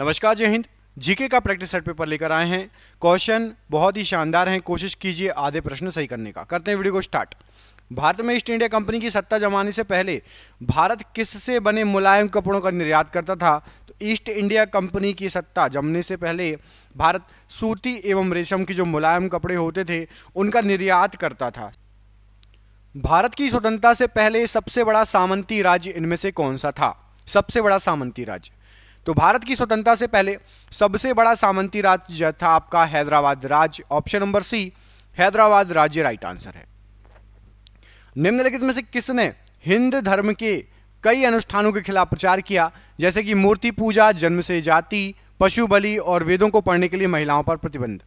नमस्कार जय हिंद जीके का प्रैक्टिस सेट पेपर लेकर आए हैं क्वेश्चन बहुत ही शानदार हैं कोशिश कीजिए आधे प्रश्न सही करने का करते हैं वीडियो को स्टार्ट भारत में ईस्ट इंडिया कंपनी की सत्ता जमाने से पहले भारत किससे बने मुलायम कपड़ों का निर्यात करता था तो ईस्ट इंडिया कंपनी की सत्ता जमने से पहले भारत सूती एवं रेशम के जो मुलायम कपड़े होते थे उनका निर्यात करता था भारत की स्वतंत्रता से पहले सबसे बड़ा सामंती राज्य इनमें से कौन सा था सबसे बड़ा सामंती राज्य तो भारत की स्वतंत्रता से पहले सबसे बड़ा सामंती राज्य था आपका हैदराबाद राज्य ऑप्शन नंबर सी हैदराबाद राज्य राइट आंसर है निम्नलिखित में से किसने हिंद धर्म के कई अनुष्ठानों के खिलाफ प्रचार किया जैसे कि मूर्ति पूजा जन्म से जाति पशु बलि और वेदों को पढ़ने के लिए महिलाओं पर प्रतिबंध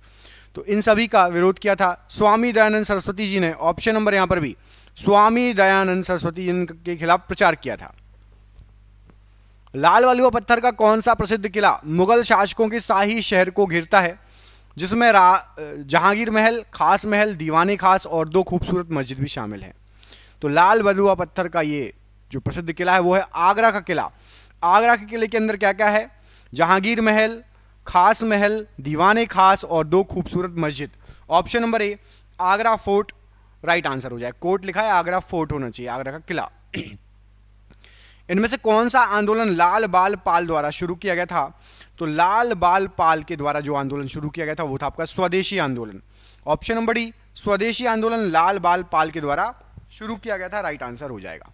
तो इन सभी का विरोध किया था स्वामी दयानंद सरस्वती जी ने ऑप्शन नंबर यहाँ पर भी स्वामी दयानंद सरस्वती जी के खिलाफ प्रचार किया था लाल वालुआ पत्थर का कौन सा प्रसिद्ध किला मुगल शासकों की शाही शहर को घिरता है जिसमें जहांगीर महल खास महल दीवानी खास और दो खूबसूरत मस्जिद भी शामिल हैं तो लाल बलुआ पत्थर का ये जो प्रसिद्ध किला है वो है आगरा का किला आगरा के किले के अंदर क्या क्या है जहांगीर महल खास महल दीवाने खास और दो खूबसूरत मस्जिद option number A Agra fort right answer हो जाए कोर्ट लिखा है आगरा फोर्ट होना चाहिए आगरा का किला इनमें से कौन सा आंदोलन लाल बाल पाल द्वारा शुरू किया गया था तो लाल बाल पाल के द्वारा जो आंदोलन शुरू किया गया था वो था आपका स्वदेशी आंदोलन ऑप्शन नंबर डी स्वदेशी आंदोलन लाल बाल पाल के द्वारा शुरू किया गया था राइट आंसर हो जाएगा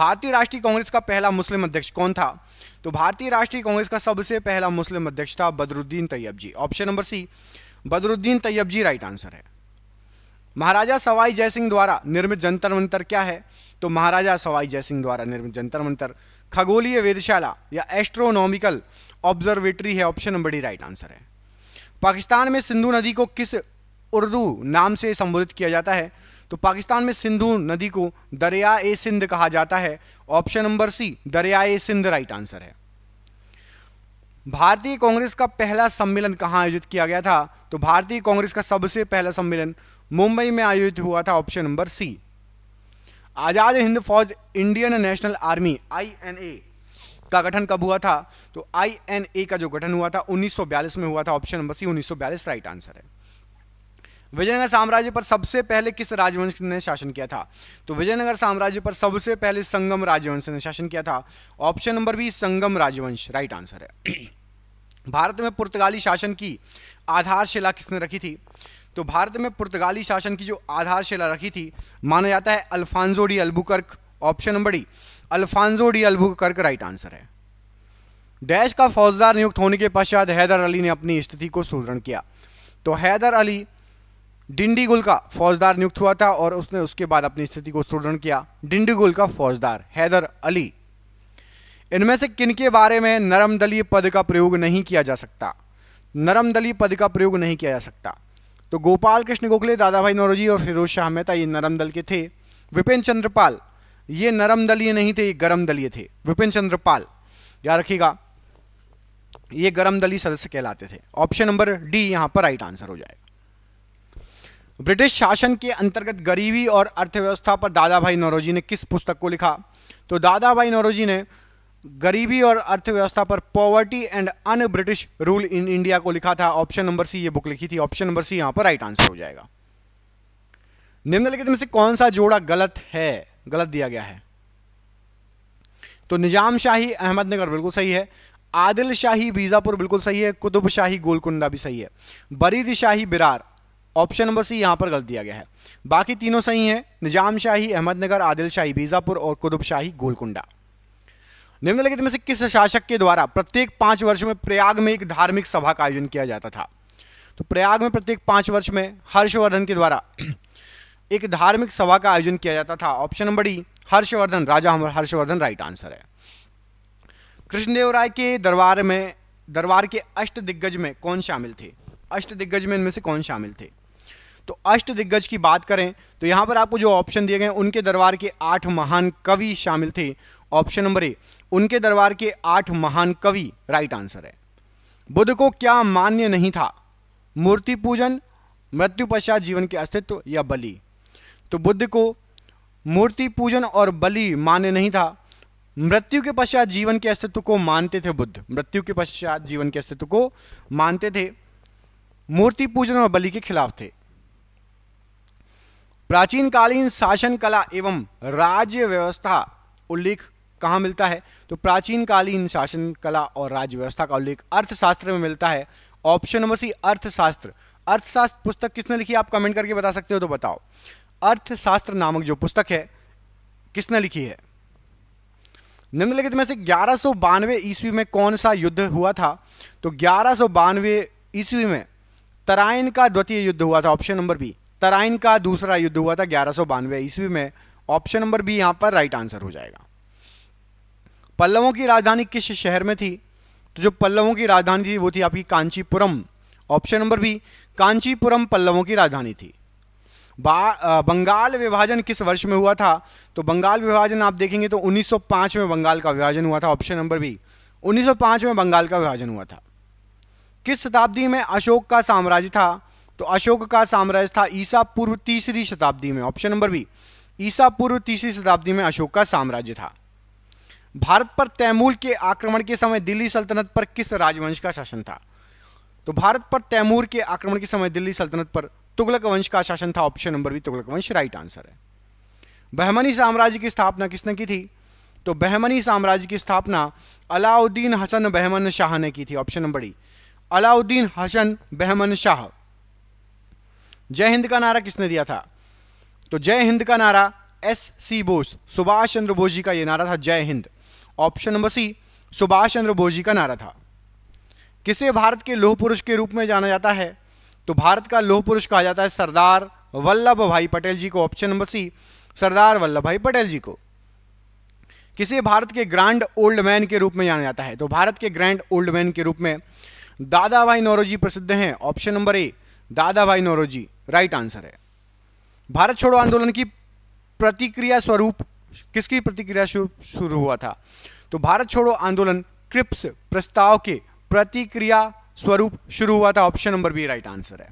भारतीय राष्ट्रीय कांग्रेस का पहला मुस्लिम अध्यक्ष कौन था तो भारतीय राष्ट्रीय कांग्रेस का सबसे पहला मुस्लिम अध्यक्ष था Badruddin Tayyab ji option number C Badruddin Tayyab ji right answer है महाराजा सवाई जयसिंह द्वारा निर्मित जंतर मंतर क्या है तो महाराजा सवाई जयसिंह द्वारा निर्मित जंतर मंतर खगोलीय वेदशाला या एस्ट्रोनॉमिकल ऑब्जर्वेटरी है option number D right answer है पाकिस्तान में सिंधु नदी को किस उर्दू नाम से संबोधित किया जाता है तो पाकिस्तान में सिंधु नदी को दरिया ए सिंध कहा जाता है ऑप्शन नंबर सी दरिया ए सिंध राइट आंसर है भारतीय कांग्रेस का पहला सम्मेलन कहां आयोजित किया गया था तो भारतीय कांग्रेस का सबसे पहला सम्मेलन मुंबई में आयोजित हुआ था option number C Azad Hind Fauj Indian national army INA का गठन कब हुआ था तो आईएनए का जो गठन हुआ था 1942 में हुआ था option number C 1942 right answer है विजयनगर साम्राज्य पर सबसे पहले किस राजवंश ने शासन किया था तो विजयनगर साम्राज्य पर सबसे पहले संगम राजवंश ने शासन किया था ऑप्शन नंबर बी संगम राजवंश राइट आंसर है भारत में पुर्तगाली शासन की आधारशिला किसने रखी थी तो भारत में पुर्तगाली शासन की जो आधारशिला रखी थी माना जाता है Alfonso de Albuquerque option number D Alfonso de Albuquerque right answer है डैश का फौजदार नियुक्त होने के पश्चात हैदर अली ने अपनी स्थिति को सुदृढ़ किया तो हैदर अली डिंडीगुल का फौजदार नियुक्त हुआ था और उसने उसके बाद अपनी स्थिति को सुदृढ़ किया डिंडीगुल का फौजदार हैदर अली इनमें से किन के बारे में नरम दलीय पद का प्रयोग नहीं किया जा सकता नरम दलीय पद का प्रयोग नहीं किया जा सकता तो गोपाल कृष्ण गोखले दादा भाई नौरोजी और फिरोज शाह मेहता ये नरम दल के थे विपिन चंद्रपाल ये नरम दलीय नहीं थे ये गर्म दलीय थे विपिन चंद्रपाल याद रखिएगा ये गरम दली सदस्य कहलाते थे ऑप्शन नंबर डी यहां पर राइट आंसर हो जाएगा ब्रिटिश शासन के अंतर्गत गरीबी और अर्थव्यवस्था पर दादा भाई नौरोजी ने किस पुस्तक को लिखा तो दादा भाई नौरोजी ने गरीबी और अर्थव्यवस्था पर poverty and un British rule in India को लिखा था ऑप्शन नंबर सी ये बुक लिखी थी ऑप्शन नंबर सी यहां पर राइट आंसर हो जाएगा निम्नलिखित में से कौन सा जोड़ा गलत है गलत दिया गया है तो निजाम शाही अहमदनगर बिल्कुल सही है आदिल शाही बीजापुर बिल्कुल सही है कुतुब शाही गोलकुंडा भी सही है बरीद शाही बिरार ऑप्शन नंबर सी यहां पर गलत दिया गया है बाकी तीनों सही हैं निजाम शाही अहमदनगर आदिल शाही बीजापुर और कुतुब शाही गोलकुंडा निम्नलिखित में से किस शासक के द्वारा प्रत्येक पांच वर्ष में प्रयाग में एक धार्मिक सभा का आयोजन किया जाता था तो प्रयाग में प्रत्येक पांच वर्ष में हर्षवर्धन के द्वारा एक धार्मिक सभा का आयोजन किया जाता था option number D Harshavardhana Raja Harshavardhana right answer है कृष्णदेव राय के दरबार में दरबार के अष्ट दिग्गज में कौन शामिल थे अष्ट दिग्गज में इनमें से कौन शामिल थे तो अष्ट दिग्गज की बात करें तो यहां पर आपको जो ऑप्शन दिए गए उनके दरबार के आठ महान कवि शामिल थे ऑप्शन नंबर ए उनके दरबार के आठ महान कवि राइट आंसर है बुद्ध को क्या मान्य नहीं था मूर्ति पूजन मृत्यु पश्चात जीवन के अस्तित्व या बलि तो बुद्ध को मूर्ति पूजन और बलि मान्य नहीं था मृत्यु के पश्चात जीवन के अस्तित्व को मानते थे बुद्ध मृत्यु के पश्चात जीवन के अस्तित्व को मानते थे मूर्ति पूजन और बलि के खिलाफ थे प्राचीन कालीन शासन कला एवं राज्य व्यवस्था उल्लेख कहाँ मिलता है तो प्राचीन कालीन शासन कला और राज्य व्यवस्था का उल्लेख अर्थशास्त्र में मिलता है ऑप्शन नंबर सी अर्थशास्त्र अर्थशास्त्र पुस्तक किसने लिखी आप कमेंट करके बता सकते हो तो बताओ अर्थशास्त्र नामक जो पुस्तक है किसने लिखी है निम्नलिखित में से ग्यारह सौ बानवे ईस्वी में कौन सा युद्ध हुआ था तो ग्यारह सौ बानवे ईस्वी में तराइन का द्वितीय युद्ध हुआ था ऑप्शन नंबर बी तराइन का दूसरा युद्ध हुआ था ग्यारह सौ बानवे ईस्वी में ऑप्शन नंबर बी यहां पर राइट आंसर हो जाएगा पल्लवों की राजधानी किस शहर में थी तो जो पल्लवों की राजधानी थी वो थी आपकी Kanchipuram option number B Kanchipuram पल्लवों की राजधानी थी बंगाल विभाजन किस वर्ष में हुआ था तो बंगाल विभाजन आप देखेंगे तो 1905 में बंगाल का विभाजन हुआ था ऑप्शन नंबर बी 1905 में बंगाल का विभाजन हुआ था किस शताब्दी में अशोक का साम्राज्य था तो अशोक का साम्राज्य था ईसा पूर्व तीसरी शताब्दी में ऑप्शन नंबर बी ईसा पूर्व तीसरी शताब्दी में अशोक का साम्राज्य था भारत पर तैमूर के आक्रमण के समय दिल्ली सल्तनत पर किस राजवंश का शासन था तो भारत पर तैमूर के आक्रमण के समय दिल्ली सल्तनत पर तुगलक वंश का शासन था ऑप्शन नंबर भी तुगलक वंश राइट आंसर है बहमनी साम्राज्य की स्थापना किसने की थी तो बहमनी साम्राज्य की स्थापना अलाउद्दीन हसन बहमन शाह ने की थी option number D Alauddin Hasan Bahman Shah जय हिंद का नारा किसने दिया था तो जय हिंद का नारा एस सी बोस सुभाष चंद्र बोस जी का यह नारा था जय हिंद option number C Subhash Chandra Bose ji का नारा था किसे भारत के लोह पुरुष के रूप में जाना जाता है तो भारत का लोह पुरुष कहा जाता है सरदार वल्लभ भाई पटेल जी को option number C Sardar Vallabh Bhai Patel ji को किसे भारत के ग्रैंड ओल्ड मैन के रूप में जाना जाता है तो भारत के ग्रैंड ओल्ड मैन के रूप में दादा भाई नौरोजी प्रसिद्ध हैं ऑप्शन नंबर ए दादा भाई नौरोजी राइट आंसर है भारत छोड़ो आंदोलन की प्रतिक्रिया स्वरूप किसकी प्रतिक्रिया शुरू हुआ था तो भारत छोड़ो आंदोलन क्रिप्स प्रस्ताव के प्रतिक्रिया स्वरूप शुरू हुआ था option number B right answer है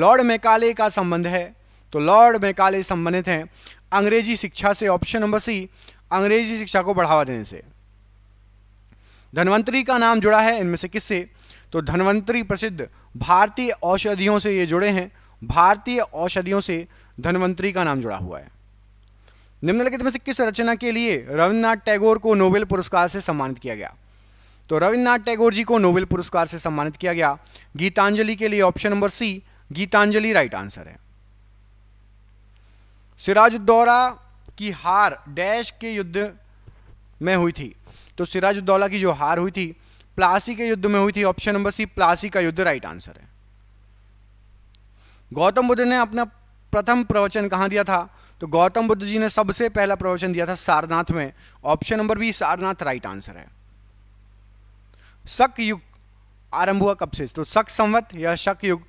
लॉर्ड मैकाले का संबंध है तो लॉर्ड मैकाले संबंधित हैं अंग्रेजी शिक्षा से ऑप्शन नंबर सी अंग्रेजी शिक्षा को बढ़ावा देने से धनवंतरी का नाम जुड़ा है इनमें से किससे तो धनवंतरी प्रसिद्ध भारतीय औषधियों से ये जुड़े हैं भारतीय औषधियों से धनवंतरी का नाम जुड़ा हुआ है निम्नलिखित में से किस रचना के लिए रविन्द्रनाथ टैगोर को नोबेल पुरस्कार से सम्मानित किया गया तो रविन्द्रनाथ टैगोर जी को नोबेल पुरस्कार से सम्मानित किया गया गीतांजलि के लिए option number C Gitanjali right answer है सिराजुद्दौला की हार डैश के युद्ध में हुई थी तो सिराजुद्दौला की जो हार हुई थी प्लासी के युद्ध में हुई थी ऑप्शन नंबर सी प्लासी का युद्ध राइट आंसर है गौतम बुद्ध ने अपना प्रथम प्रवचन कहां दिया था तो गौतम बुद्ध जी ने सबसे पहला प्रवचन दिया था सारनाथ में option number B Sarnath right answer है शक युग आरंभ हुआ कब से तो शक संवत या शक युग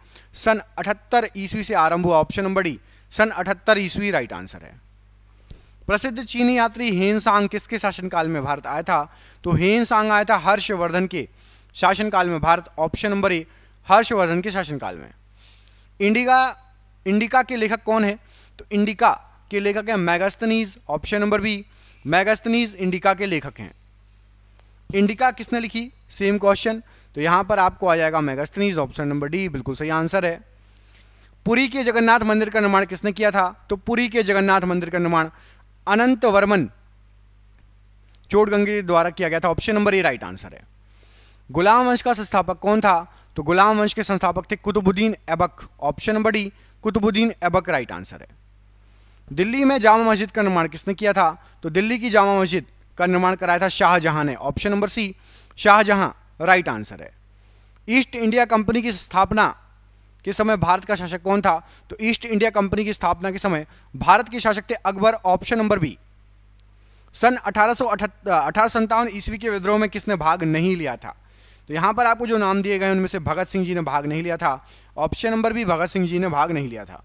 सन अठहत्तर ईस्वी से आरंभ हुआ ऑप्शन नंबर डी सन अठहत्तर ईस्वी राइट आंसर है प्रसिद्ध चीनी यात्री हेन सांग किसके शासनकाल में भारत आया था तो हेन सांग आया था हर्षवर्धन के शासनकाल में Bharat option number A Harshavardhana के शासनकाल में इंडिका इंडिका के लेखक कौन है तो इंडिका के लेखक हैं Megasthenes option number B Megasthenes Indica के लेखक हैं इंडिका किसने लिखी सेम क्वेश्चन तो यहां पर आपको आ जाएगा मैगस्तनीज ऑप्शन नंबर डी बिल्कुल सही आंसर है पुरी के जगन्नाथ मंदिर का निर्माण किसने किया था तो पुरी के जगन्नाथ मंदिर का निर्माण अनंत वर्मन चोट गंगे द्वारा किया गया था option number A right answer है गुलाम वंश का संस्थापक कौन था तो गुलाम वंश के संस्थापक थे Qutubuddin Aibak option number D Qutubuddin Aibak right answer है दिल्ली में जामा मस्जिद का निर्माण किसने किया था तो दिल्ली की जामा मस्जिद का निर्माण कराया था शाहजहां ने option number C Shahjahan right answer है ईस्ट इंडिया कंपनी की स्थापना के समय भारत का शासक कौन था तो ईस्ट इंडिया कंपनी की स्थापना के समय भारत के शासक थे अकबर ऑप्शन नंबर बी सन अठारह सौ ईस्वी के विद्रोह में किसने भाग नहीं लिया था तो यहाँ पर आपको जो नाम दिए गए उनमें से भगत सिंह जी ने भाग नहीं लिया था ऑप्शन नंबर भी भगत सिंह जी ने भाग नहीं लिया था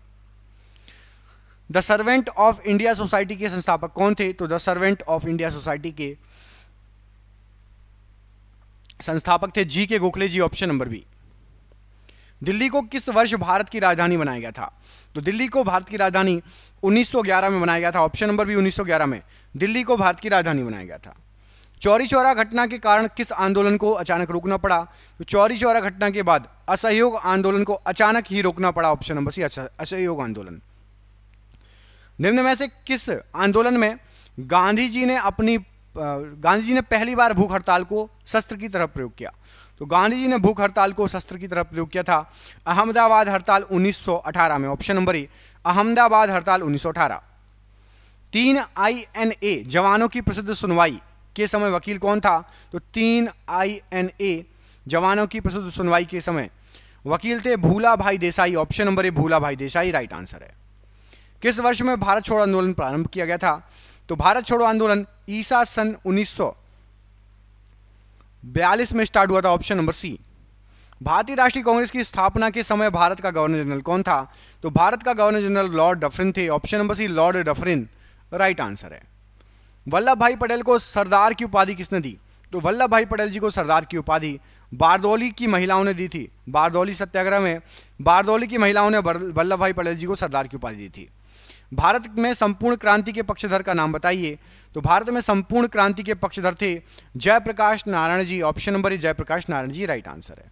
the servant of India society के संस्थापक कौन थे तो the servant of India society के संस्थापक थे G K Gokhale ji option number B Delhi को किस वर्ष भारत की राजधानी बनाया गया था तो दिल्ली को भारत की राजधानी 1911 में बनाया गया था ऑप्शन नंबर भी 1911 में दिल्ली को भारत की राजधानी बनाया गया था चौरी चौरा घटना के कारण किस आंदोलन को अचानक रोकना पड़ा तो चौरी चौरा घटना के बाद असहयोग आंदोलन को अचानक ही रोकना पड़ा ऑप्शन नंबर सी असहयोग आंदोलन निम्न में से किस आंदोलन में गांधी जी ने अपनी गांधी जी ने पहली बार भूख हड़ताल को शस्त्र की तरह प्रयोग किया तो गांधी जी ने भूख हड़ताल को शस्त्र की तरह प्रयोग किया था अहमदाबाद हड़ताल 1918 में ऑप्शन नंबर ए अहमदाबाद हड़ताल 1918 तीन आई एन ए जवानों की प्रसिद्ध सुनवाई के समय वकील कौन था तो तीन आई एन ए जवानों की प्रसिद्ध सुनवाई के समय वकील थे भूला भाई देसाई ऑप्शन नंबर ए भूला भाई देसाई राइट आंसर है किस वर्ष में भारत छोड़ो आंदोलन प्रारंभ किया गया था तो भारत छोड़ो आंदोलन ईसा सन उन्नीस में स्टार्ट हुआ था ऑप्शन नंबर सी भारतीय राष्ट्रीय कांग्रेस की स्थापना के समय भारत का गवर्नर जनरल कौन था तो भारत का गवर्नर जनरल लॉर्ड डफरिन थे option number C Lord Dufferin right answer है वल्लभ भाई पटेल को सरदार की उपाधि किसने दी तो वल्लभ भाई पटेल जी को सरदार की उपाधि बारदौली की महिलाओं ने दी थी बारदौली सत्याग्रह में बारदौली की महिलाओं ने वल्लभ भाई पटेल जी को सरदार की उपाधि दी थी भारत में संपूर्ण क्रांति के पक्षधर का नाम बताइए तो भारत में संपूर्ण क्रांति के पक्षधर थे Jayaprakash Narayan ji option number Jayaprakash Narayan ji right answer है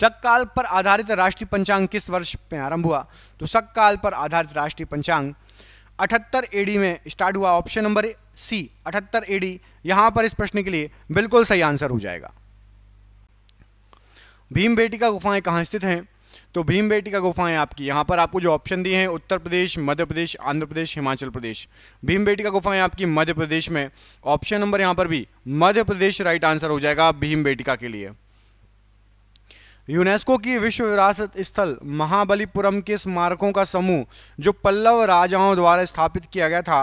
सककाल पर आधारित राष्ट्रीय पंचांग किस वर्ष में आरंभ हुआ तो सककाल पर आधारित राष्ट्रीय पंचांग अठहत्तर एडी में स्टार्ट हुआ ऑप्शन नंबर सी अठहत्तर एडी यहां पर इस प्रश्न के लिए बिल्कुल सही आंसर हो जाएगा भीम बेटी का गुफाएं कहां स्थित हैं तो भीम बेटिका गुफाएं आपकी यहाँ पर आपको जो ऑप्शन दिए हैं उत्तर प्रदेश मध्य प्रदेश आंध्र प्रदेश हिमाचल प्रदेश भीम बेटिका गुफाएं आपकी मध्य प्रदेश में ऑप्शन नंबर यहाँ पर भी मध्य प्रदेश राइट आंसर हो जाएगा भीम बेटिका के लिए यूनेस्को की विश्व विरासत स्थल महाबलीपुरम के स्मारकों का समूह जो पल्लव राजाओं द्वारा स्थापित किया गया था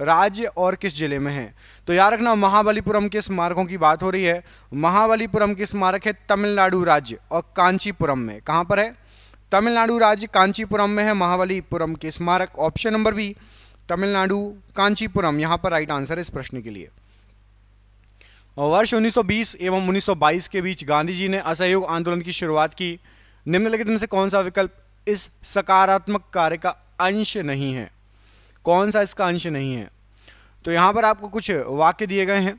राज्य और किस जिले में है तो याद रखना महाबलीपुरम के स्मारकों की बात हो रही है महाबलीपुरम के स्मारक है तमिलनाडु राज्य और कांचीपुरम में कहाँ पर है तमिलनाडु राज्य कांचीपुरम में है महाबलीपुरम के स्मारक option number B Tamil Nadu Kanchipuram यहाँ पर राइट आंसर है इस प्रश्न के लिए वर्ष 1920 एवं 1922 के बीच गांधी जी ने असहयोग आंदोलन की शुरुआत की निम्नलिखित में से कौन सा विकल्प इस सकारात्मक कार्य का अंश नहीं है कौन सा इसका अंश नहीं है तो यहाँ पर आपको कुछ वाक्य दिए गए हैं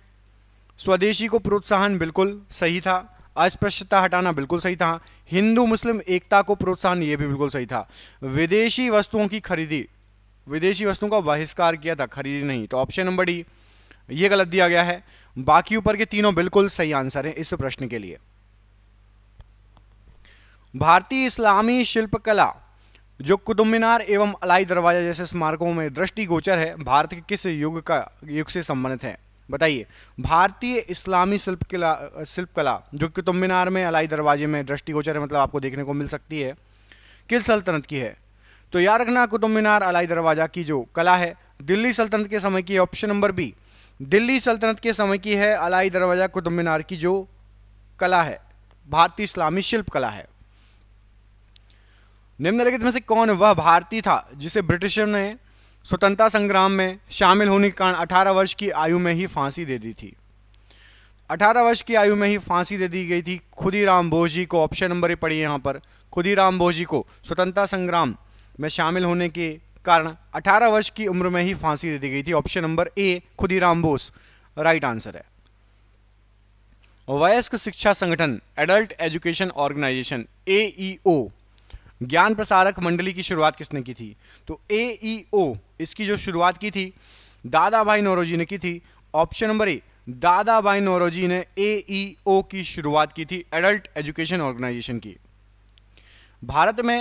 स्वदेशी को प्रोत्साहन बिल्कुल सही था अस्पृश्यता हटाना बिल्कुल सही था हिंदू मुस्लिम एकता को प्रोत्साहन ये भी बिल्कुल सही था विदेशी वस्तुओं की खरीदी विदेशी वस्तुओं का बहिष्कार किया था खरीदी नहीं तो ऑप्शन नंबर डी ये गलत दिया गया है बाकी ऊपर के तीनों बिल्कुल सही आंसर हैं इस प्रश्न के लिए भारतीय इस्लामी शिल्पकला जो कुतुब मीनार एवं अलाई दरवाजा जैसे स्मारकों में दृष्टिगोचर है भारत के किस युग का युग से संबंधित है बताइए भारतीय इस्लामी शिल्पकला शिल्पकला जो कुतुब मीनार में अलाई दरवाजे में दृष्टिगोचर है मतलब आपको देखने को मिल सकती है किस सल्तनत की है तो याद रखना कुतुब मीनार अलाई दरवाजा की जो कला है दिल्ली सल्तनत के समय की ऑप्शन नंबर बी दिल्ली सल्तनत के समय की है अलाई दरवाजा कुतुब मीनार की जो कला है भारतीय इस्लामी शिल्प कला है निम्नलिखित में से कौन वह भारतीय था जिसे ब्रिटिशर ने स्वतंत्रता संग्राम में शामिल होने के कारण 18 वर्ष की आयु में ही फांसी दे दी थी 18 वर्ष की आयु में ही फांसी दे दी गई थी खुदीराम बोस जी को ऑप्शन नंबर ही पढ़िए यहाँ पर खुदीराम बोस जी को स्वतंत्रता संग्राम में शामिल होने के कारण 18 वर्ष की उम्र में ही फांसी दे दी गई थी option number A Khudiram Bose right answer है वयस्क शिक्षा संगठन एडल्ट एजुकेशन ऑर्गेनाइजेशन ए ज्ञान प्रसारक मंडली की शुरुआत किसने की थी तो ए ई ओ इसकी जो शुरुआत की थी दादा भाई नौरोजी ने की थी ऑप्शन नंबर ए दादा भाई नौरोजी ने ए ई ओ की शुरुआत की थी एडल्ट एजुकेशन ऑर्गेनाइजेशन की भारत में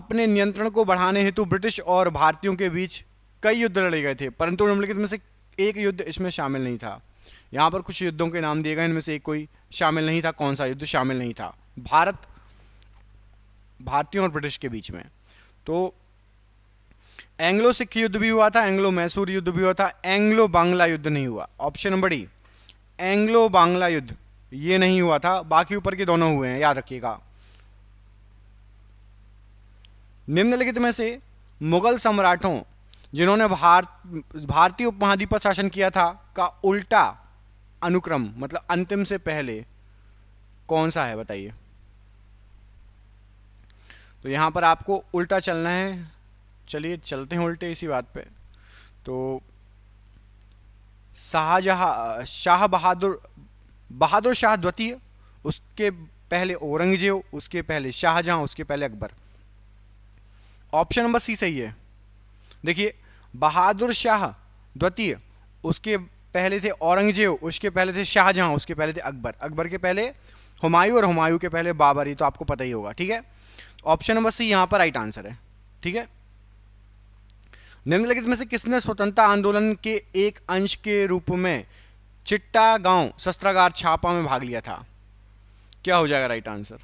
अपने नियंत्रण को बढ़ाने हेतु ब्रिटिश और भारतीयों के बीच कई युद्ध लड़े गए थे परंतु निम्नलिखित में से एक युद्ध इसमें शामिल नहीं था यहाँ पर कुछ युद्धों के नाम दिए गए इनमें से एक कोई शामिल नहीं था कौन सा युद्ध शामिल नहीं था भारत भारतीयों और ब्रिटिश के बीच में तो एंग्लो सिख युद्ध भी हुआ था एंग्लो मैसूर युद्ध भी हुआ था एंग्लो बांग्ला युद्ध नहीं हुआ option number D Anglo Bangla युद्ध ये नहीं हुआ था बाकी ऊपर के दोनों हुए हैं याद रखिएगा निम्नलिखित में से मुगल सम्राटों जिन्होंने भारत भारतीय उपमहाद्वीप पर शासन किया था का उल्टा अनुक्रम मतलब अंतिम से पहले कौन सा है बताइए तो यहाँ पर आपको उल्टा चलना है चलिए चलते हैं उल्टे इसी बात पे तो शाहजहाँ शाह बहादुर बहादुर शाह द्वितीय उसके पहले औरंगजेब उसके पहले शाहजहां उसके पहले अकबर ऑप्शन नंबर सी सही है देखिए बहादुर शाह द्वितीय उसके पहले थे औरंगजेब उसके पहले थे शाहजहां उसके पहले थे अकबर अकबर के पहले हुमायूं और हुमायूं के पहले बाबर ये तो आपको पता ही होगा ठीक है ऑप्शन नंबर सी यहां पर राइट आंसर है ठीक है निम्नलिखित में से किसने स्वतंत्रता आंदोलन के एक अंश के रूप में चिट्टा गांव शस्त्रागार छापा में भाग लिया था क्या हो जाएगा राइट आंसर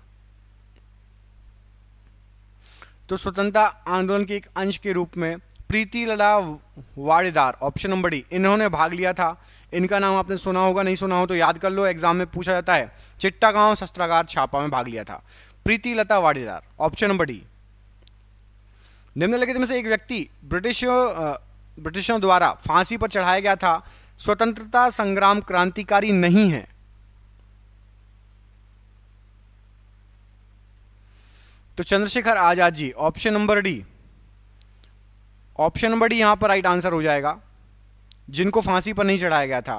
तो स्वतंत्रता आंदोलन के एक अंश के रूप में प्रीति लड़ा वाड़ेदार ऑप्शन नंबर डी इन्होंने भाग लिया था इनका नाम आपने सुना होगा नहीं सुना हो तो याद कर लो एग्जाम में पूछा जाता है चिट्टा गांव शस्त्रागार छापा में भाग लिया था Pritilata Waddedar option number D निम्नलिखित में से एक व्यक्ति ब्रिटिशों ब्रिटिशों द्वारा फांसी पर चढ़ाया गया था स्वतंत्रता संग्राम क्रांतिकारी नहीं है तो Chandrashekhar Azad ji option number D option number D यहां पर राइट आंसर हो जाएगा जिनको फांसी पर नहीं चढ़ाया गया था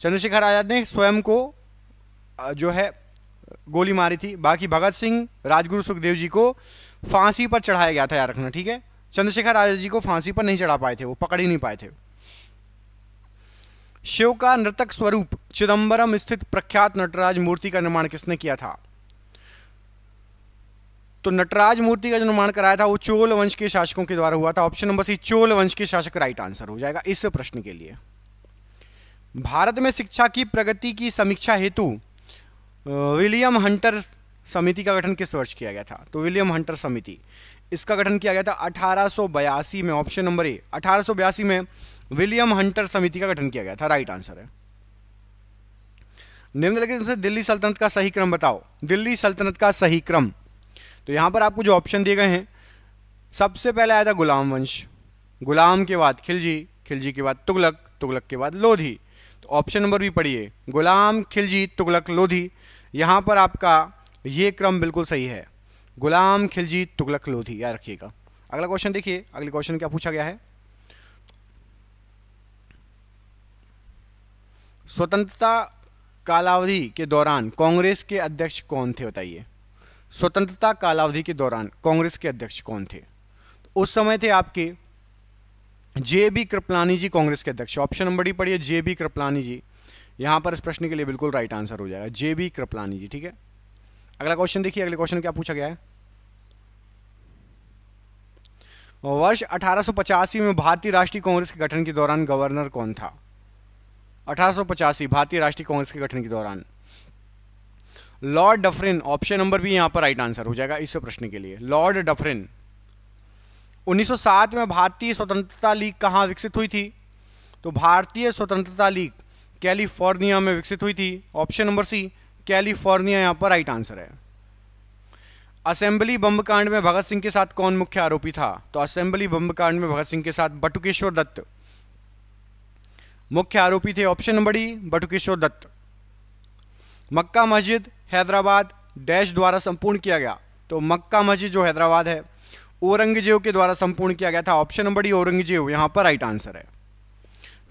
चंद्रशेखर आजाद ने स्वयं को जो है गोली मारी थी बाकी भगत सिंह राजगुरु सुखदेव जी को फांसी पर चढ़ाया गया था याद रखना ठीक है चंद्रशेखर आजाद जी को फांसी पर नहीं चढ़ा पाए थे वो पकड़ ही नहीं पाए थे शिव का नृतक स्वरूप चिदम्बरम स्थित प्रख्यात नटराज मूर्ति का निर्माण किसने किया था तो नटराज मूर्ति का जो निर्माण कराया था वो चोल वंश के शासकों के द्वारा हुआ था ऑप्शन नंबर सी चोल वंश के शासक राइट आंसर हो जाएगा इस प्रश्न के लिए भारत में शिक्षा की प्रगति की समीक्षा हेतु विलियम हंटर समिति का गठन किस वर्ष किया गया था तो विलियम हंटर समिति इसका गठन किया गया था अठारह में ऑप्शन नंबर ए अठारह में विलियम हंटर समिति का गठन किया गया था राइट आंसर है निम्नलिखित से दिल्ली सल्तनत का सही क्रम बताओ दिल्ली सल्तनत का सही क्रम तो यहां पर आपको जो ऑप्शन दिए गए हैं सबसे पहले आया था गुलाम वंश गुलाम के बाद खिलजी खिलजी के बाद तुगलक तुगलक के बाद लोधी ऑप्शन नंबर भी पढ़िए गुलाम खिलजी तुगलक लोधी यहाँ पर आपका ये क्रम बिल्कुल सही है गुलाम खिलजी तुगलक लोधी याद रखिएगा अगला क्वेश्चन देखिए अगले क्वेश्चन क्या पूछा गया है स्वतंत्रता कालावधि के दौरान कांग्रेस के अध्यक्ष कौन थे बताइए स्वतंत्रता कालावधि के दौरान कांग्रेस के अध्यक्ष कौन थे तो उस समय थे आपके जे बी कृपलानी जी कांग्रेस के अध्यक्ष ऑप्शन नंबर डी पढ़िए जे बी कृपलानी जी यहाँ पर इस प्रश्न के लिए बिल्कुल राइट आंसर हो जाएगा जे बी कृपलानी जी ठीक है अगला क्वेश्चन देखिए अगले क्वेश्चन क्या पूछा गया है वर्ष अठारह में भारतीय राष्ट्रीय कांग्रेस के गठन के दौरान गवर्नर कौन था अठारह भारतीय राष्ट्रीय कांग्रेस के गठन के दौरान लॉर्ड डफरिन ऑप्शन नंबर भी यहां पर राइट आंसर हो जाएगा इस प्रश्न के लिए लॉर्ड डफरिन 1907 में भारतीय स्वतंत्रता लीग कहाँ विकसित हुई थी तो भारतीय स्वतंत्रता लीग कैलिफोर्निया में विकसित हुई थी ऑप्शन नंबर सी कैलिफोर्निया यहाँ पर राइट आंसर है असेंबली बम कांड में भगत सिंह के साथ कौन मुख्य आरोपी था तो असेंबली बम कांड में भगत सिंह के साथ बटुकेश्वर दत्त मुख्य आरोपी थे option number D Batukeshwar Dutt Mecca Masjid Hyderabad dash द्वारा संपूर्ण किया गया तो मक्का मस्जिद जो हैदराबाद है औरंगजेब के द्वारा संपूर्ण किया गया था ऑप्शन नंबर डी औरंगजेब यहाँ पर राइट आंसर है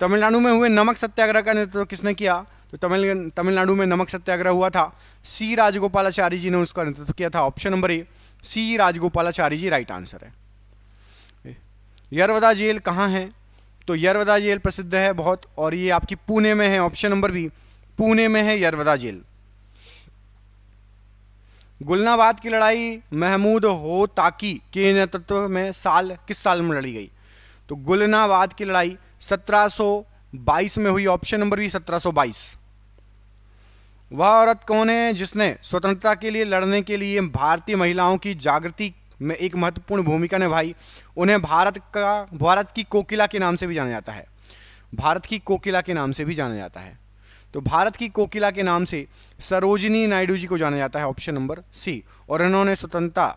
तमिलनाडु में हुए नमक सत्याग्रह का नेतृत्व तो किसने किया तो तमिल तमिलनाडु में नमक सत्याग्रह हुआ था सी राजगोपालाचारी जी ने उसका नेतृत्व तो किया था option number A C Rajagopalachari ji right answer है यरवदा जेल कहाँ है तो यरवदा जेल प्रसिद्ध है बहुत और ये आपकी पुणे में है ऑप्शन नंबर बी पुणे में है यरवदा जेल गुलनाबाद की लड़ाई महमूद हो ताकी के नेतृत्व में साल किस साल में लड़ी गई तो गुलनाबाद की लड़ाई 1722 में हुई ऑप्शन नंबर भी 1722 वह औरत कौन है जिसने स्वतंत्रता के लिए लड़ने के लिए भारतीय महिलाओं की जागृति में एक महत्वपूर्ण भूमिका निभाई उन्हें भारत का भारत की कोकिला के नाम से भी जाना जाता है भारत की कोकिला के नाम से भी जाना जाता है तो भारत की कोकिला के नाम से सरोजिनी नायडू जी को जाना जाता है ऑप्शन नंबर सी और इन्होंने स्वतंत्रता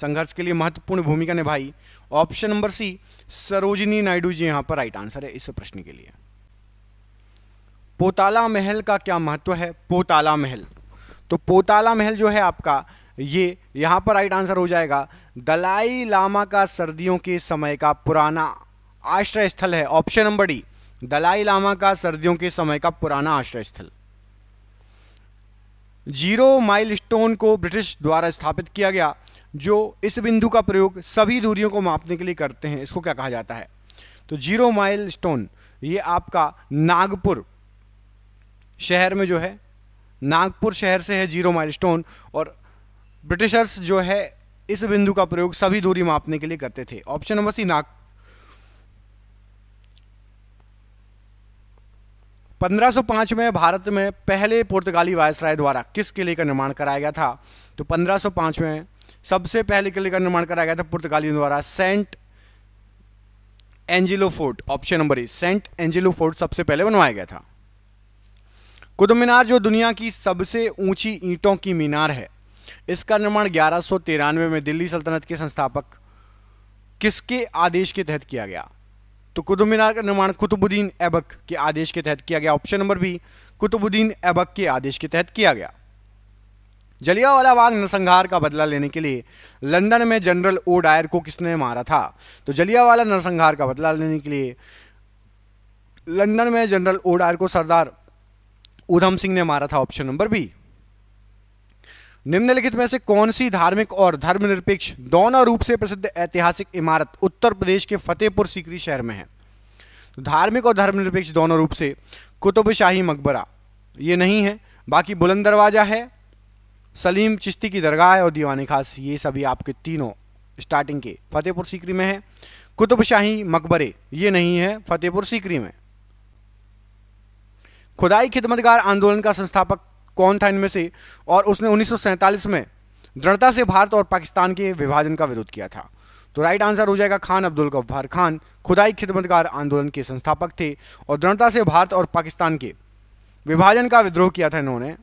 संघर्ष के लिए महत्वपूर्ण भूमिका निभाई option number C Sarojini Naidu ji यहां पर राइट आंसर है इस प्रश्न के लिए पोताला महल का क्या महत्व है पोताला महल तो पोताला महल जो है आपका ये यहां पर राइट आंसर हो जाएगा दलाई लामा का सर्दियों के समय का पुराना आश्रय स्थल है option number D Dalai Lama का सर्दियों के समय का पुराना आश्रय स्थल जीरो माइलस्टोन को ब्रिटिश द्वारा स्थापित किया गया जो इस बिंदु का प्रयोग सभी दूरियों को मापने के लिए करते हैं इसको क्या कहा जाता है तो जीरो माइल स्टोन ये आपका नागपुर शहर में जो है नागपुर शहर से है जीरो माइल स्टोन और ब्रिटिशर्स जो है इस बिंदु का प्रयोग सभी दूरी मापने के लिए करते थे ऑप्शन नंबर सी नागपुर 1505 में भारत में पहले पुर्तगाली वायसराय द्वारा किस किले का निर्माण कराया गया था तो 1505 में सबसे पहले किले का निर्माण कराया गया था पुर्तगालियों द्वारा Saint Angelo Fort option number A Saint Angelo Fort सबसे पहले बनवाया गया था कुतुब मीनार जो दुनिया की सबसे ऊंची ईंटों की मीनार है इसका निर्माण ग्यारह में दिल्ली सल्तनत के संस्थापक किसके आदेश के तहत किया गया तो कुतुब मीनार का निर्माण कुतुबुद्दीन ऐबक के आदेश के तहत किया गया option number B Qutubuddin Aibak के आदेश के तहत किया गया जलियावाला बाग नरसंहार का बदला लेने के लिए लंदन में जनरल ओ डायर को किसने मारा था तो जलियावाला नरसंहार का बदला लेने के लिए लंदन में जनरल ओ डायर को सरदार उधम सिंह ने मारा था ऑप्शन नंबर बी निम्नलिखित में से कौन सी धार्मिक और धर्मनिरपेक्ष दोनों रूप से प्रसिद्ध ऐतिहासिक इमारत उत्तर प्रदेश के फतेहपुर सीकरी शहर में है तो धार्मिक और धर्मनिरपेक्ष दोनों रूप से कुतुबशाही मकबरा ये नहीं है बाकी बुलंद दरवाज़ा है सलीम चिश्ती की दरगाह और दीवानी खास ये सभी आपके तीनों स्टार्टिंग के फतेहपुर सीकरी में है कुतुबशाही मकबरे ये नहीं है फतेहपुर सीकरी में खुदाई खिदमतगार आंदोलन का संस्थापक कौन था इनमें से और उसने उन्नीस में दृढ़ता से भारत और पाकिस्तान के विभाजन का विरोध किया था तो राइट आंसर हो जाएगा खान अब्दुल गफ्फार खान खुदाई खिदमतकार आंदोलन के संस्थापक थे और दृढ़ता से भारत और पाकिस्तान के विभाजन का विद्रोह किया था इन्होंने